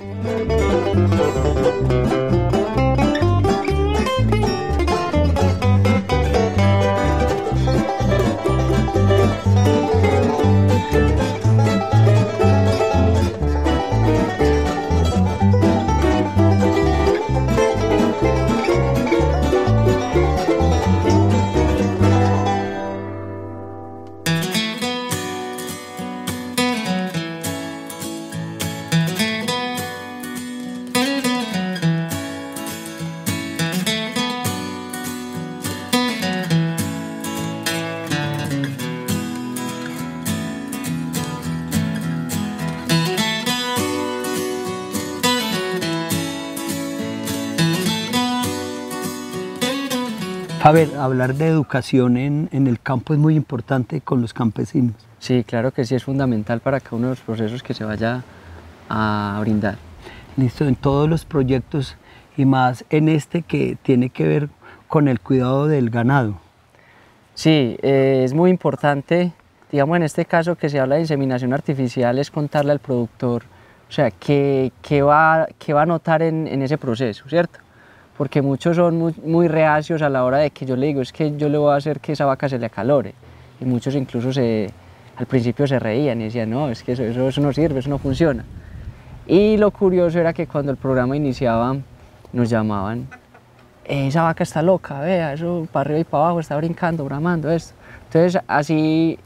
you. A ver, hablar de educación en, el campo es muy importante con los campesinos. Sí, claro que sí, es fundamental para cada uno de los procesos que se vaya a brindar. Listo, en todos los proyectos y más en este que tiene que ver con el cuidado del ganado. Sí, eh, es muy importante, digamos en este caso que se habla de inseminación artificial, es contarle al productor, o sea, qué, va, va a notar en, en ese proceso, ¿cierto? porque muchos son muy, reacios a la hora de que yo le digo, es que yo le voy a hacer que esa vaca se le acalore. Y muchos incluso se, al principio se reían y decían, no, es que eso, eso, eso no sirve, eso no funciona. Y lo curioso era que cuando el programa iniciaba, nos llamaban, eh, esa vaca está loca, vea, eso para arriba y para abajo, está brincando, bramando, esto. Entonces, así,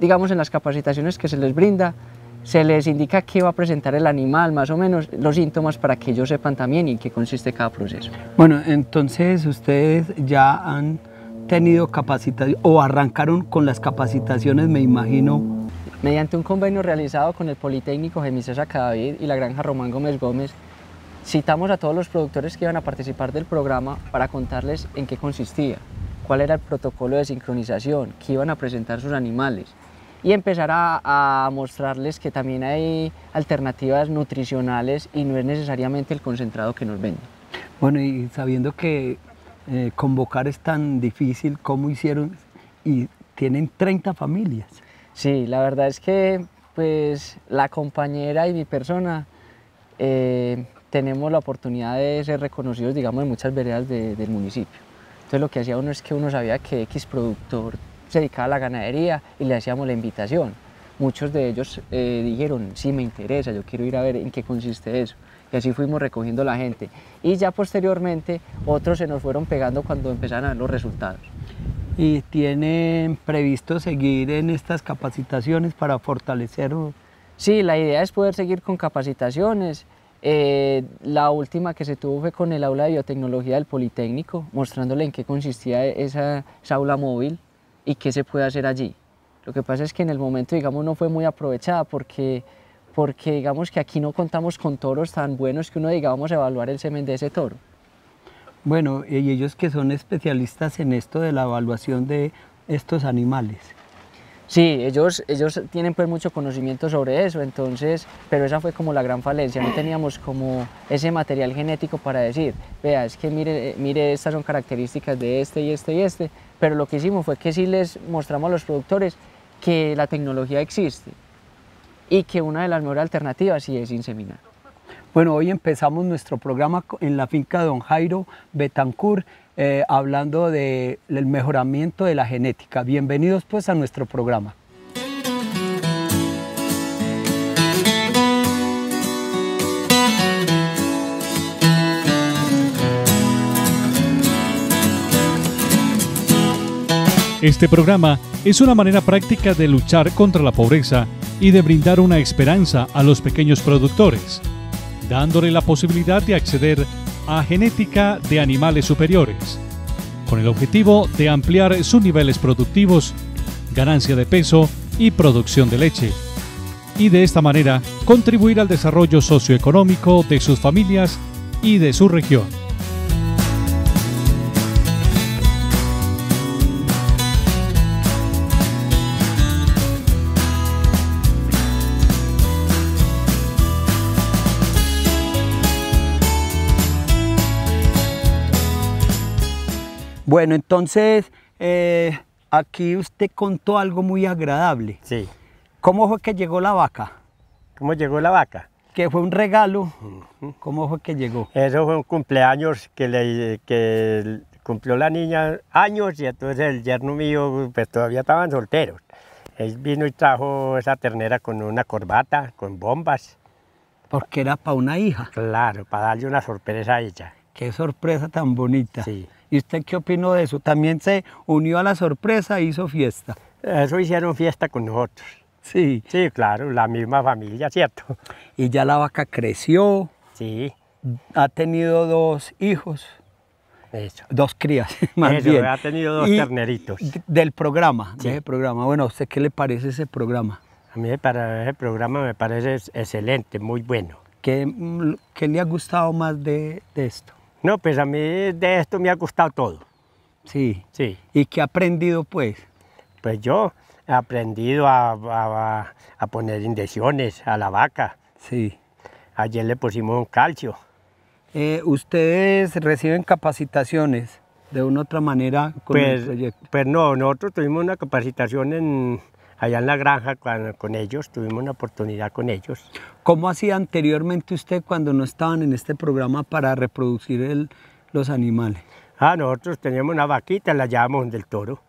digamos, en las capacitaciones que se les brinda, se les indica qué va a presentar el animal, más o menos los síntomas para que ellos sepan también y qué consiste cada proceso. Bueno, entonces ustedes ya han tenido capacitación o arrancaron con las capacitaciones, me imagino, Mediante un convenio realizado con el Politécnico Gemises Cadavid y la Granja Román Gómez Gómez, citamos a todos los productores que iban a participar del programa para contarles en qué consistía, cuál era el protocolo de sincronización, qué iban a presentar sus animales, y empezar a, mostrarles que también hay alternativas nutricionales y no es necesariamente el concentrado que nos venden. Bueno, y sabiendo que eh, convocar es tan difícil, ¿cómo hicieron? Y tienen 30 familias. Sí, la verdad es que pues la compañera y mi persona eh, tenemos la oportunidad de ser reconocidos, digamos, en muchas veredas del municipio. Entonces lo que hacía uno es que uno sabía que X productor se dedicaba a la ganadería y le hacíamos la invitación. Muchos de ellos eh, dijeron, sí me interesa, yo quiero ir a ver en qué consiste eso. Y así fuimos recogiendo la gente. Y ya posteriormente otros se nos fueron pegando cuando empezaron a ver los resultados. ¿Y tienen previsto seguir en estas capacitaciones para fortalecer? Sí, la idea es poder seguir con capacitaciones. Eh, la última que se tuvo fue con el aula de biotecnología del Politécnico, mostrándole en qué consistía esa aula móvil y qué se puede hacer allí. Lo que pasa es que en el momento, digamos, no fue muy aprovechada porque, porque digamos que aquí no contamos con toros tan buenos que uno diga, vamos a evaluar el semen de ese toro. Bueno, y ellos que son especialistas en esto de la evaluación de estos animales. Sí, ellos, ellos tienen pues mucho conocimiento sobre eso, entonces, pero esa fue como la gran falencia, no teníamos como ese material genético para decir, vea, es que mire, mire, estas son características de este y este y este, pero lo que hicimos fue que sí les mostramos a los productores que la tecnología existe y que una de las mejores alternativas sí es inseminar. Bueno, hoy empezamos nuestro programa en la finca Don Jairo Betancourt, eh, hablando del mejoramiento de la genética. Bienvenidos pues a nuestro programa. Este programa es una manera práctica de luchar contra la pobreza y de brindar una esperanza a los pequeños productores, dándole la posibilidad de acceder a genética de animales superiores, con el objetivo de ampliar sus niveles productivos, ganancia de peso y producción de leche, y de esta manera contribuir al desarrollo socioeconómico de sus familias y de su región. Bueno, entonces eh, aquí usted contó algo muy agradable. Sí. ¿Cómo fue que llegó la vaca? ¿Cómo llegó la vaca? Que fue un regalo. ¿Cómo fue que llegó? Eso fue un cumpleaños que, le, que cumplió la niña años y entonces el yerno mío, pues todavía estaban solteros. Él vino y trajo esa ternera con una corbata, con bombas. Porque era para una hija. Claro, para darle una sorpresa a ella. Qué sorpresa tan bonita. Sí. ¿Y usted qué opinó de eso? También se unió a la sorpresa e hizo fiesta. Eso hicieron fiesta con nosotros. Sí. Sí, claro, la misma familia, ¿cierto? Y ya la vaca creció. Sí. Ha tenido dos hijos. Dos crías, más bien. ha tenido dos terneritos. Del programa, programa. Bueno, ¿a usted qué le parece ese programa? A mí para ese programa me parece excelente, muy bueno. ¿Qué, mm, qué le ha gustado más de esto? No, pues a mí de esto me ha gustado todo. Sí. Sí. ¿Y qué ha aprendido, pues? Pues yo he aprendido a, poner inyecciones a la vaca. Sí. Ayer le pusimos un calcio. Eh, ¿Ustedes reciben capacitaciones de una u otra manera con el pues, proyecto? Pues no, nosotros tuvimos una capacitación en, allá en la granja con, ellos, tuvimos una oportunidad con ellos. ¿Cómo hacía anteriormente usted cuando no estaban en este programa para reproducir los animales? Ah, nosotros teníamos una vaquita, la llamamos del toro.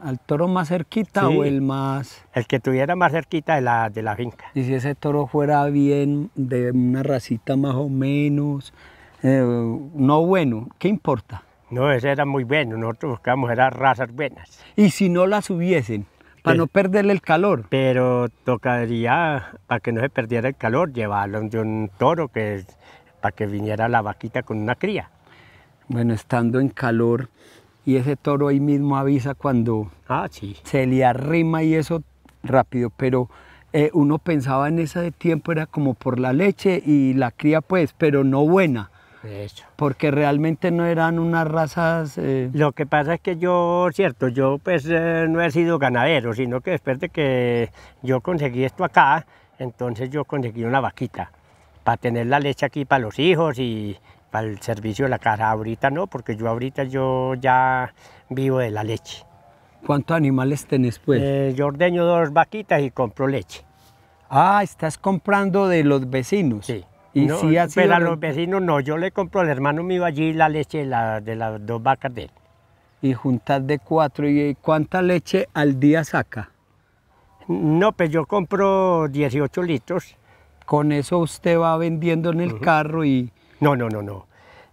¿Al toro más cerquita o el más...? El que tuviera más cerquita de la, de la finca. Y si ese toro fuera bien, de una racita más o menos, eh, no bueno, ¿qué importa? No, ese era muy bueno, nosotros buscábamos eran razas buenas. ¿Y si no las hubiesen? Para no perderle el calor. Pero tocaría, para que no se perdiera el calor, llevarlo de un toro que para que viniera la vaquita con una cría. Bueno, estando en calor y ese toro ahí mismo avisa cuando ah, se le arrima y eso rápido, pero eh, uno pensaba en esa de tiempo era como por la leche y la cría pues, pero no buena. Porque realmente no eran unas razas... Eh, Lo que pasa es que yo, cierto, yo pues eh, no he sido ganadero, sino que después de que yo conseguí esto acá, entonces yo conseguí una vaquita para tener la leche aquí para los hijos y para el servicio de la casa. Ahorita no, porque yo ahorita yo ya vivo de la leche. ¿Cuántos animales tenés pues? Eh, yo ordeño dos vaquitas y compro leche. Ah, estás comprando de los vecinos. Sí pero a los vecinos no, yo le compro al hermano mío allí la leche de, la, las dos vacas de él. Y juntas de cuatro, ¿y cuánta leche al día saca? No, pues yo compro 18 litros. Con eso usted va vendiendo en el carro y... No, no, no, no.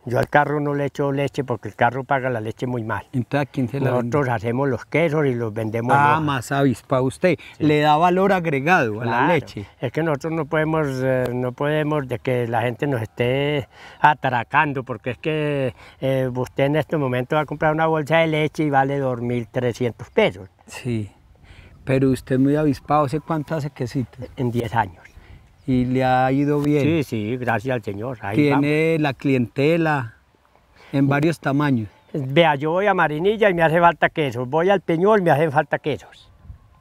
Yo al carro no le echo leche porque el carro paga la leche muy mal. Entonces, ¿a quién se la Nosotros hacemos los quesos y los vendemos. Ah, más avispa usted. Le da valor agregado a la leche. Es que nosotros no podemos, eh, no podemos de que la gente nos esté atracando porque es que eh, usted en este momento va a comprar una bolsa de leche y vale 2.300 pesos. Sí, pero usted es muy avispado. ¿Hace cuánto hace quesito? En 10 años y le ha ido bien. Sí, sí, gracias al Señor. Tiene la clientela en varios tamaños. Vea, yo voy a Marinilla y me hace falta quesos, voy al Peñol y me hacen falta quesos.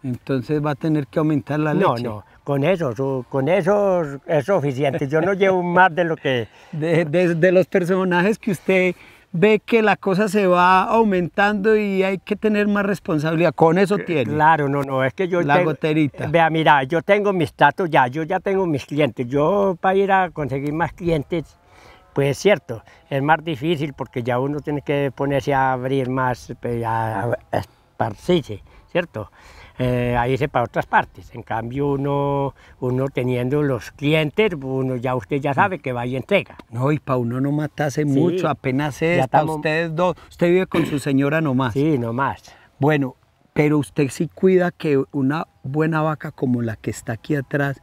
Entonces va a tener que aumentar la leche. No, no, con eso, con eso es suficiente. Yo no llevo más de lo que... de los personajes que usted ve que la cosa se va aumentando y hay que tener más responsabilidad. Con eso eh, tiene. Claro, no, no, es que yo... La goterita. Vea, mira, yo tengo mis datos ya, yo ya tengo mis clientes. Yo para ir a conseguir más clientes, pues es cierto, es más difícil porque ya uno tiene que ponerse a abrir más, a, pues, a esparcirse, ¿cierto? Eh, ahí se para otras partes. En cambio, uno, uno teniendo los clientes, uno ya usted ya sabe que va y entrega. No, y para uno no matase mucho, apenas es para ustedes dos. Usted vive con su señora nomás. Sí, nomás. Bueno, pero usted sí cuida que una buena vaca como la que está aquí atrás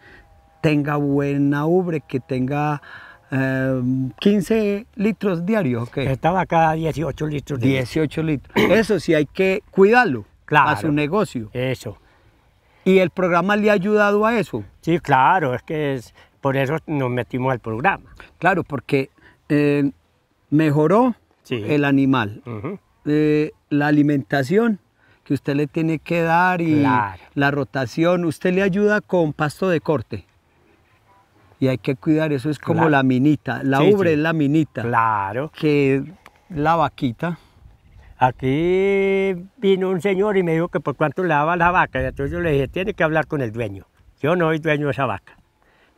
tenga buena ubre, que tenga... 15 eh, litros diarios, Esta vaca 18 litros. 18 litros. Eso sí hay que cuidarlo a su negocio. Eso. ¿Y el programa le ha ayudado a eso? Sí, claro, es que por eso nos metimos al programa. Claro, porque eh, mejoró el animal, eh, la alimentación que usted le tiene que dar y la rotación. Usted le ayuda con pasto de corte. Y hay que cuidar, eso es como la minita, la ubre es la minita. Claro. Que la vaquita. Aquí vino un señor y me dijo que por cuánto le daba la vaca. Y entonces yo le dije, tiene que hablar con el dueño. Yo no soy dueño de esa vaca.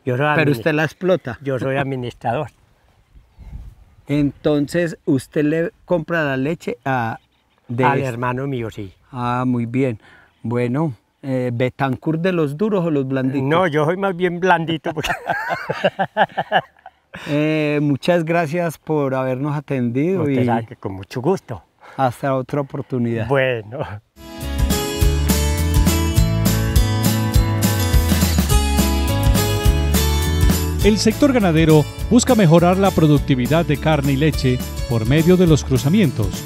Pero usted la explota. Yo soy administrador. Entonces, ¿usted le compra la leche a, al este? hermano mío, sí. Ah, muy bien. Bueno, eh, ¿Betancourt de los duros o los blanditos? No, yo soy más bien blandito. Pues. Eh, muchas gracias por habernos atendido. con mucho gusto. Hasta otra oportunidad. Bueno. El sector ganadero busca mejorar la productividad de carne y leche por medio de los cruzamientos.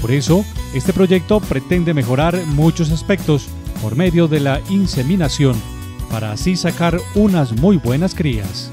Por eso, este proyecto pretende mejorar muchos aspectos por medio de la inseminación para así sacar unas muy buenas crías.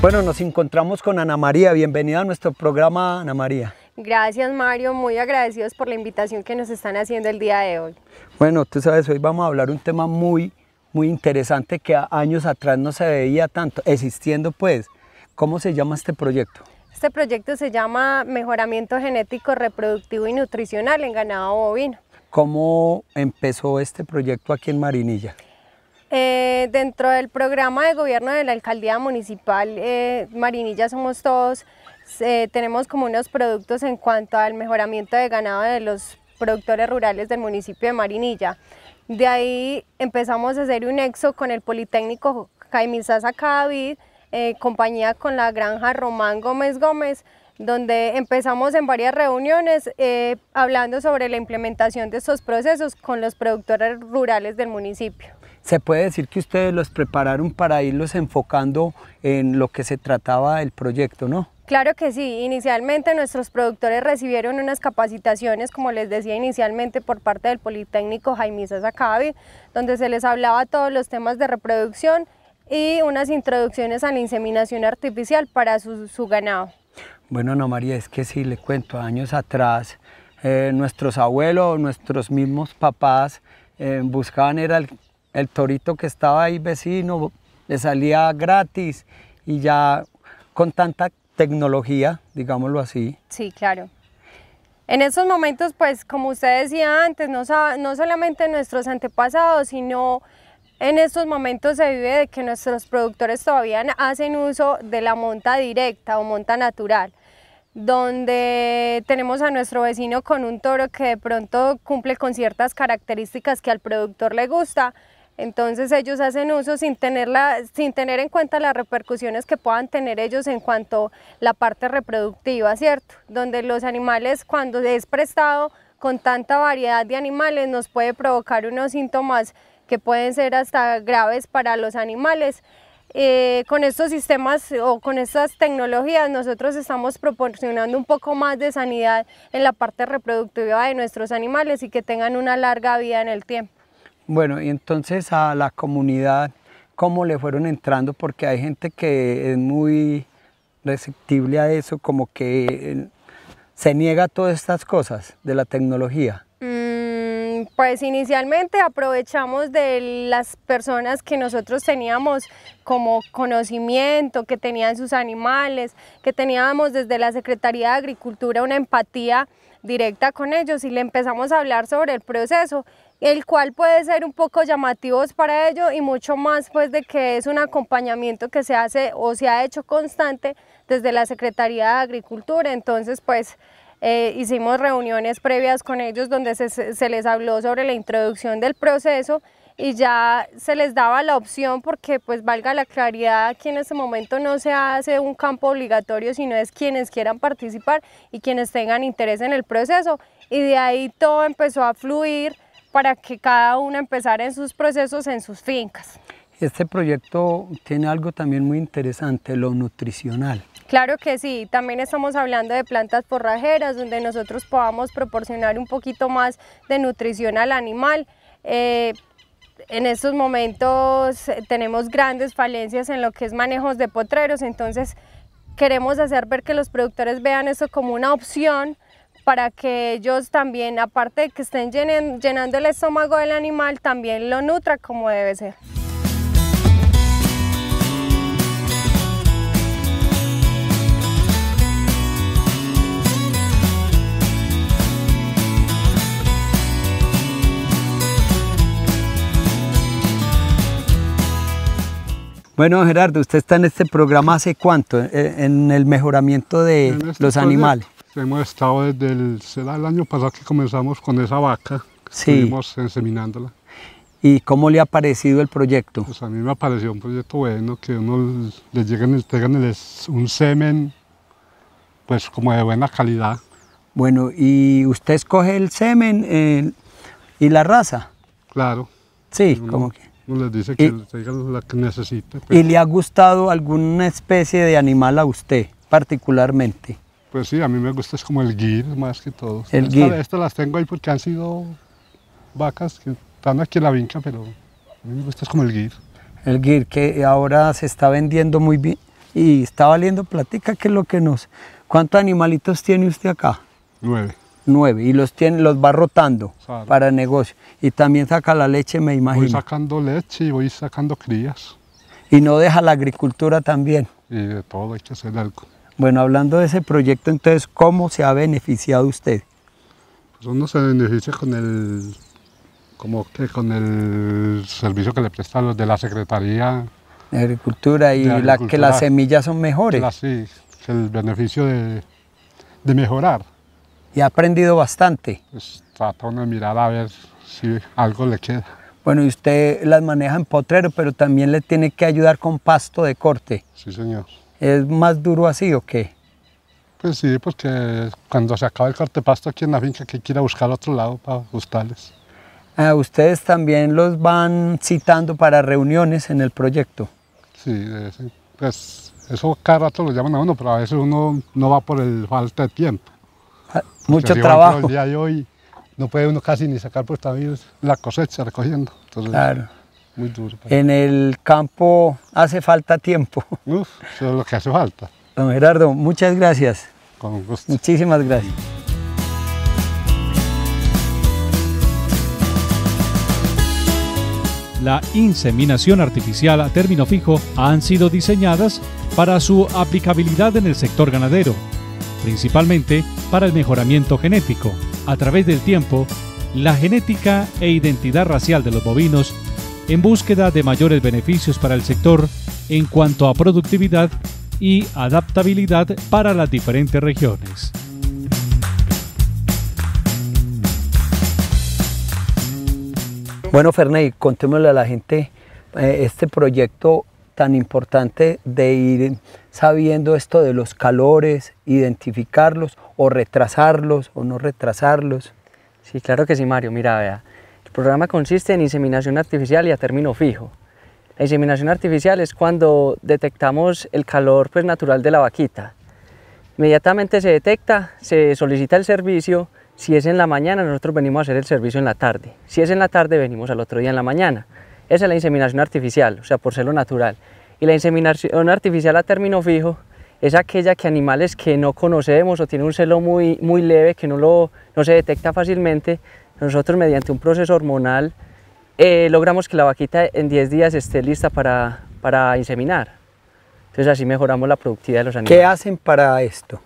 Bueno, nos encontramos con Ana María. Bienvenida a nuestro programa, Ana María. Gracias, Mario. Muy agradecidos por la invitación que nos están haciendo el día de hoy. Bueno, tú sabes, hoy vamos a hablar un tema muy, muy interesante que años atrás no se veía tanto, existiendo pues. ¿Cómo se llama este proyecto? Este proyecto se llama Mejoramiento Genético Reproductivo y Nutricional en Ganado Bovino. ¿Cómo empezó este proyecto aquí en Marinilla? Eh, dentro del programa de gobierno de la alcaldía municipal eh, Marinilla Somos Todos, eh, tenemos como unos productos en cuanto al mejoramiento de ganado de los productores rurales del municipio de Marinilla. De ahí empezamos a hacer un nexo con el Politécnico Jaime Sasa Cadavid, compañía con la granja Román Gómez Gómez, donde empezamos en varias reuniones hablando sobre la implementación de estos procesos con los productores rurales del municipio. ¿Se puede decir que ustedes los prepararon para irlos enfocando en lo que se trataba el proyecto, no? Claro que sí, inicialmente nuestros productores recibieron unas capacitaciones, como les decía inicialmente, por parte del Politécnico Jaime Sacabi, donde se les hablaba todos los temas de reproducción y unas introducciones a la inseminación artificial para su, ganado. Bueno, no María, es que sí, le cuento, años atrás eh, nuestros abuelos, nuestros mismos papás eh, buscaban era el el torito que estaba ahí vecino le salía gratis y ya con tanta tecnología, digámoslo así. Sí, claro. En estos momentos, pues como usted decía antes, no, no solamente nuestros antepasados, sino en estos momentos se vive de que nuestros productores todavía hacen uso de la monta directa o monta natural, donde tenemos a nuestro vecino con un toro que de pronto cumple con ciertas características que al productor le gusta, entonces ellos hacen uso sin tener, sin tener en cuenta las repercusiones que puedan tener ellos en cuanto a la parte reproductiva, ¿cierto? Donde los animales cuando es prestado con tanta variedad de animales nos puede provocar unos síntomas que pueden ser hasta graves para los animales. Eh, con estos sistemas o con estas tecnologías nosotros estamos proporcionando un poco más de sanidad en la parte reproductiva de nuestros animales y que tengan una larga vida en el tiempo. Bueno, y entonces a la comunidad, ¿cómo le fueron entrando? Porque hay gente que es muy receptible a eso, como que eh, se niega a todas estas cosas de la tecnología. Mm, pues inicialmente aprovechamos de las personas que nosotros teníamos como conocimiento, que tenían sus animales, que teníamos desde la Secretaría de Agricultura una empatía directa con ellos y le empezamos a hablar sobre el proceso el cual puede ser un poco llamativo para ello y mucho más pues de que es un acompañamiento que se hace o se ha hecho constante desde la Secretaría de Agricultura, entonces pues eh, hicimos reuniones previas con ellos donde se, se, les habló sobre la introducción del proceso y ya se les daba la opción porque pues valga la claridad, aquí en este momento no se hace un campo obligatorio, sino es quienes quieran participar y quienes tengan interés en el proceso y de ahí todo empezó a fluir para que cada uno empezara en sus procesos en sus fincas. Este proyecto tiene algo también muy interesante, lo nutricional. Claro que sí, también estamos hablando de plantas forrajeras, donde nosotros podamos proporcionar un poquito más de nutrición al animal. Eh, en estos momentos eh, tenemos grandes falencias en lo que es manejos de potreros, entonces queremos hacer ver que los productores vean eso como una opción para que ellos también, aparte de que estén llenando el estómago del animal, también lo nutra como debe ser. Bueno, Gerardo, usted está en este programa hace cuánto, eh, en el mejoramiento de los animales. Hemos estado desde el, el año pasado que comenzamos con esa vaca, estuvimos inseminándola. ¿Y cómo le ha parecido el proyecto? Pues a mí me ha parecido un proyecto bueno, que uno le lleguen, tengan un semen, pues como de buena calidad. Bueno, ¿y usted escoge el semen y la raza? Claro. Sí, como que... Uno les dice que y, la que necesite. Pues. ¿Y le ha gustado alguna especie de animal a usted particularmente? Pues sí, a mí me gusta es como el guir más que todo. El Estas las tengo ahí porque han sido vacas que están aquí en la vinca, pero a mí me gusta es como el guir. El guir que ahora se está vendiendo muy bien y está valiendo platica, que es lo que nos... ¿Cuántos animalitos tiene usted acá? Nueve. Nueve, y los, tiene, los va rotando para negocio. Y también saca la leche, me imagino. Voy sacando leche y voy sacando crías. Y no deja la agricultura también. Y de todo hay que hacer algo. Bueno, hablando de ese proyecto, entonces, ¿cómo se ha beneficiado usted? Pues uno se beneficia con el, como con el servicio que le prestan los de la Secretaría de Agricultura y la, que las semillas son mejores. sí, el beneficio de, mejorar. Y ha aprendido bastante. Pues trata de mirar a ver si algo le queda. Bueno, y usted las maneja en potrero, pero también le tiene que ayudar con pasto de corte. Sí, señor. ¿Es más duro así o qué? Pues sí, porque cuando se acaba el pasto aquí en la finca, que quiera buscar otro lado para ajustarles. Ah, ¿Ustedes también los van citando para reuniones en el proyecto? Sí, pues eso cada rato lo llaman a uno, pero a veces uno no va por el falta de tiempo. Ah, mucho trabajo. El día de hoy no puede uno casi ni sacar por la cosecha recogiendo. claro. En el campo hace falta tiempo. Uf, eso es lo que hace falta. Don Gerardo, muchas gracias. Con gusto. Muchísimas gracias. La inseminación artificial a término fijo han sido diseñadas para su aplicabilidad en el sector ganadero, principalmente para el mejoramiento genético. A través del tiempo, la genética e identidad racial de los bovinos en búsqueda de mayores beneficios para el sector en cuanto a productividad y adaptabilidad para las diferentes regiones. Bueno, Ferney, contémosle a la gente eh, este proyecto tan importante de ir sabiendo esto de los calores, identificarlos o retrasarlos o no retrasarlos. Sí, claro que sí, Mario. Mira, vea, el programa consiste en inseminación artificial y a término fijo. La inseminación artificial es cuando detectamos el calor pues, natural de la vaquita. Inmediatamente se detecta, se solicita el servicio. Si es en la mañana, nosotros venimos a hacer el servicio en la tarde. Si es en la tarde, venimos al otro día en la mañana. Esa es la inseminación artificial, o sea, por celo natural. Y la inseminación artificial a término fijo es aquella que animales que no conocemos o tienen un celo muy, muy leve, que no, lo, no se detecta fácilmente, nosotros mediante un proceso hormonal eh, logramos que la vaquita en 10 días esté lista para, para inseminar. Entonces así mejoramos la productividad de los animales. ¿Qué hacen para esto?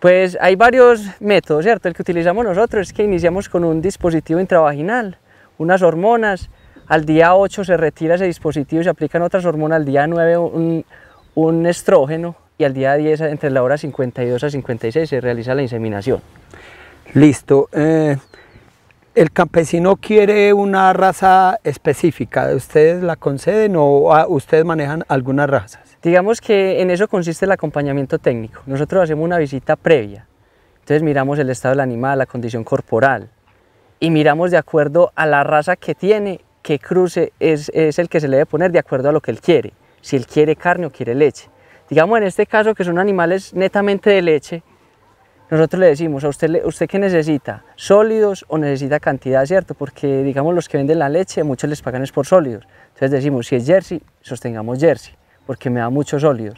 Pues hay varios métodos, ¿cierto? El que utilizamos nosotros es que iniciamos con un dispositivo intravaginal, unas hormonas, al día 8 se retira ese dispositivo y se aplican otras hormonas, al día 9 un, un estrógeno y al día 10 entre la hora 52 a 56 se realiza la inseminación. Listo. Eh, el campesino quiere una raza específica, ¿ustedes la conceden o ah, ustedes manejan algunas razas? Digamos que en eso consiste el acompañamiento técnico. Nosotros hacemos una visita previa, entonces miramos el estado del animal, la condición corporal y miramos de acuerdo a la raza que tiene, que cruce es, es el que se le debe poner de acuerdo a lo que él quiere, si él quiere carne o quiere leche. Digamos en este caso que son animales netamente de leche, nosotros le decimos, ¿a usted, usted qué necesita? ¿Sólidos o necesita cantidad, cierto? Porque, digamos, los que venden la leche, muchos les pagan es por sólidos. Entonces decimos, si es jersey, sostengamos jersey, porque me da muchos sólidos.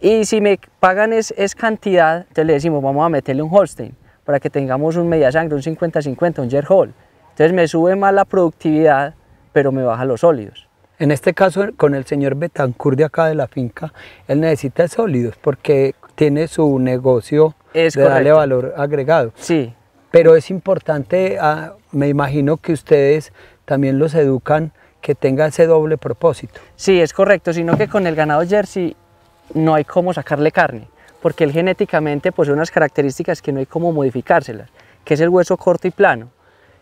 Y si me pagan es, es cantidad, entonces le decimos, vamos a meterle un Holstein, para que tengamos un media sangre, un 50-50, un jer Entonces me sube más la productividad, pero me baja los sólidos. En este caso, con el señor Betancur, de acá de la finca, él necesita sólidos porque tiene su negocio es de darle valor agregado. Sí. Pero es importante, ah, me imagino que ustedes también los educan que tengan ese doble propósito. Sí, es correcto, sino que con el ganado jersey no hay cómo sacarle carne, porque él genéticamente posee unas características que no hay cómo modificárselas, que es el hueso corto y plano.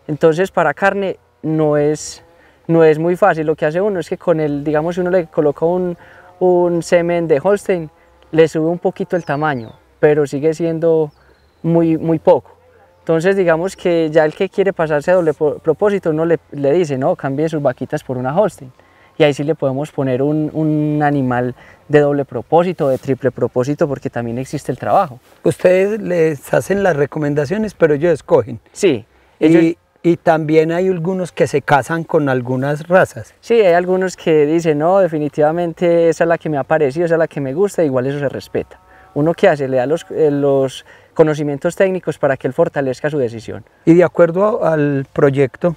Entonces, para carne no es, no es muy fácil. Lo que hace uno es que con el, digamos, si uno le coloca un, un semen de Holstein, le sube un poquito el tamaño, pero sigue siendo muy, muy poco. Entonces digamos que ya el que quiere pasarse a doble propósito, uno le, dice, no, cambie sus vaquitas por una Holstein. Y ahí sí le podemos poner un, un, animal de doble propósito, de triple propósito, porque también existe el trabajo. Ustedes les hacen las recomendaciones, pero ellos escogen. Sí. Y, y también hay algunos que se casan con algunas razas. Sí, hay algunos que dicen, no, definitivamente esa es la que me ha parecido, esa es la que me gusta, igual eso se respeta uno que hace, le da eh, los, conocimientos técnicos para que él fortalezca su decisión. Y de acuerdo al proyecto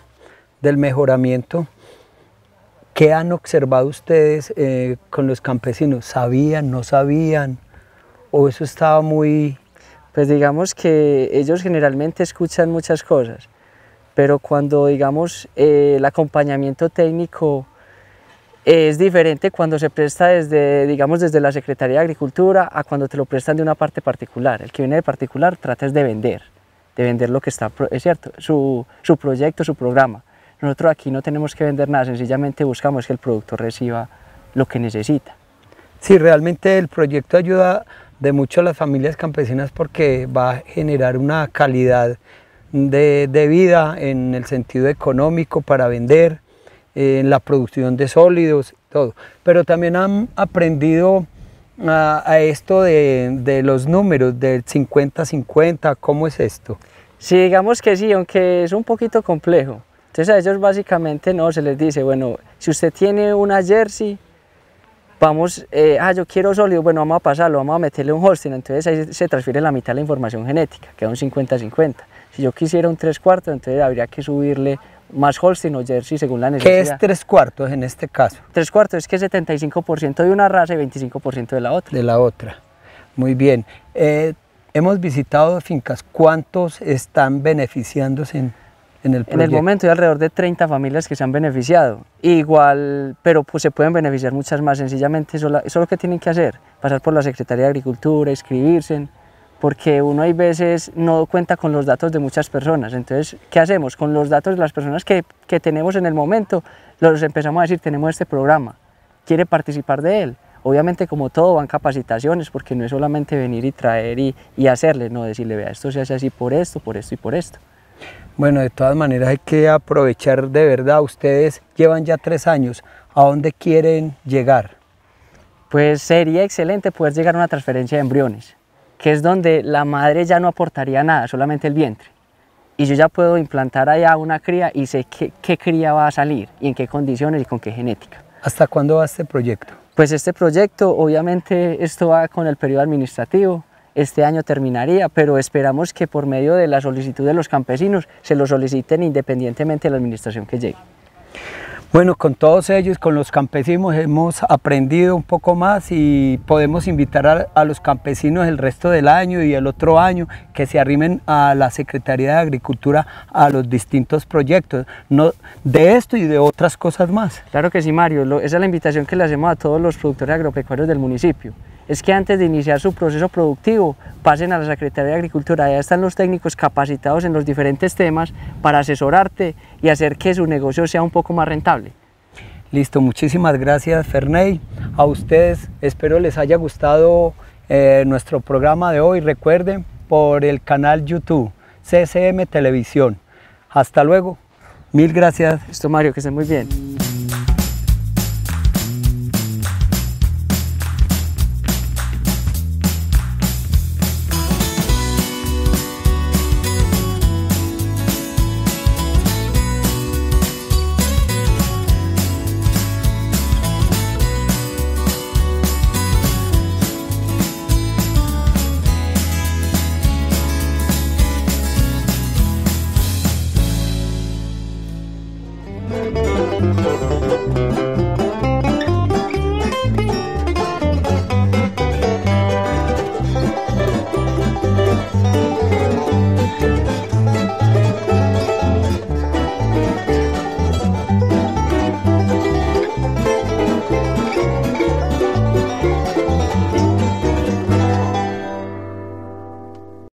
del mejoramiento, ¿qué han observado ustedes eh, con los campesinos? ¿Sabían, no sabían? ¿O eso estaba muy...? Pues digamos que ellos generalmente escuchan muchas cosas, pero cuando digamos eh, el acompañamiento técnico es diferente cuando se presta desde, digamos, desde la Secretaría de Agricultura a cuando te lo prestan de una parte particular. El que viene de particular trata de vender, de vender lo que está, es cierto, su, proyecto, su programa. Nosotros aquí no tenemos que vender nada, sencillamente buscamos que el producto reciba lo que necesita. Sí, realmente el proyecto ayuda de mucho a las familias campesinas porque va a generar una calidad de, de vida en el sentido económico para vender, en la producción de sólidos, todo. Pero también han aprendido a, esto de, de, los números, del 50-50, ¿cómo es esto? Sí, digamos que sí, aunque es un poquito complejo. Entonces a ellos básicamente no se les dice, bueno, si usted tiene una jersey, vamos, eh, ah, yo quiero sólido, bueno, vamos a pasarlo, vamos a meterle un hosting, entonces ahí se transfiere la mitad de la información genética, queda un 50-50. Si yo quisiera un tres cuartos, entonces habría que subirle más Holstein o Jersey según la necesidad. ¿Qué es tres cuartos en este caso? Tres cuartos es que es 75% de una raza y 25% de la otra. De la otra. Muy bien. Eh, hemos visitado fincas. ¿Cuántos están beneficiándose en, en el proyecto? En el momento hay alrededor de 30 familias que se han beneficiado. Igual, pero pues se pueden beneficiar muchas más. Sencillamente, eso, es lo que tienen que hacer. Pasar por la Secretaría de Agricultura, inscribirse porque uno hay veces no cuenta con los datos de muchas personas. Entonces, ¿qué hacemos? Con los datos de las personas que, que tenemos en el momento, los empezamos a decir, tenemos este programa, quiere participar de él. Obviamente, como todo, van capacitaciones, porque no es solamente venir y traer y, y hacerle, no decirle, vea, esto se hace así por esto, por esto y por esto. Bueno, de todas maneras hay que aprovechar de verdad, ustedes llevan ya tres años, ¿a dónde quieren llegar? Pues sería excelente poder llegar a una transferencia de embriones que es donde la madre ya no aportaría nada, solamente el vientre. Y yo ya puedo implantar allá una cría y sé qué, cría va a salir y en qué condiciones y con qué genética. ¿Hasta cuándo va este proyecto? Pues este proyecto, obviamente, esto va con el periodo administrativo, este año terminaría, pero esperamos que por medio de la solicitud de los campesinos se lo soliciten independientemente de la administración que llegue. Bueno, con todos ellos, con los campesinos, hemos aprendido un poco más y podemos invitar a, los campesinos el resto del año y el otro año que se arrimen a la Secretaría de Agricultura a los distintos proyectos no, de esto y de otras cosas más. Claro que sí, Mario. esa es la invitación que le hacemos a todos los productores agropecuarios del municipio es que antes de iniciar su proceso productivo pasen a la Secretaría de Agricultura. Allá están los técnicos capacitados en los diferentes temas para asesorarte y hacer que su negocio sea un poco más rentable. Listo, muchísimas gracias Ferney. A ustedes espero les haya gustado eh, nuestro programa de hoy. Recuerden por el canal YouTube CCM Televisión. Hasta luego. Mil gracias. Esto Mario, que esté muy bien.